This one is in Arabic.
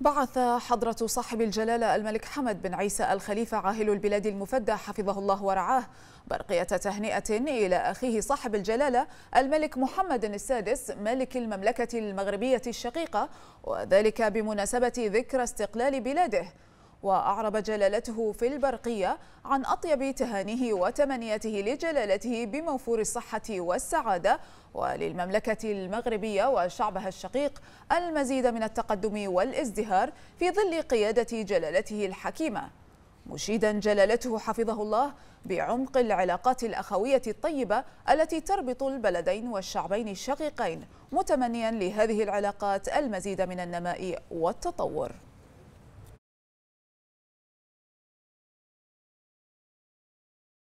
بعث حضرة صاحب الجلالة الملك حمد بن عيسى الخليفة عاهل البلاد المفدى حفظه الله ورعاه برقية تهنئة إلى أخيه صاحب الجلالة الملك محمد السادس ملك المملكة المغربية الشقيقة وذلك بمناسبة ذكرى استقلال بلاده وأعرب جلالته في البرقية عن أطيب تهانيه وتمنياته لجلالته بموفور الصحة والسعادة وللمملكة المغربية وشعبها الشقيق المزيد من التقدم والازدهار في ظل قيادة جلالته الحكيمة مشيدا جلالته حفظه الله بعمق العلاقات الأخوية الطيبة التي تربط البلدين والشعبين الشقيقين متمنيا لهذه العلاقات المزيد من النماء والتطور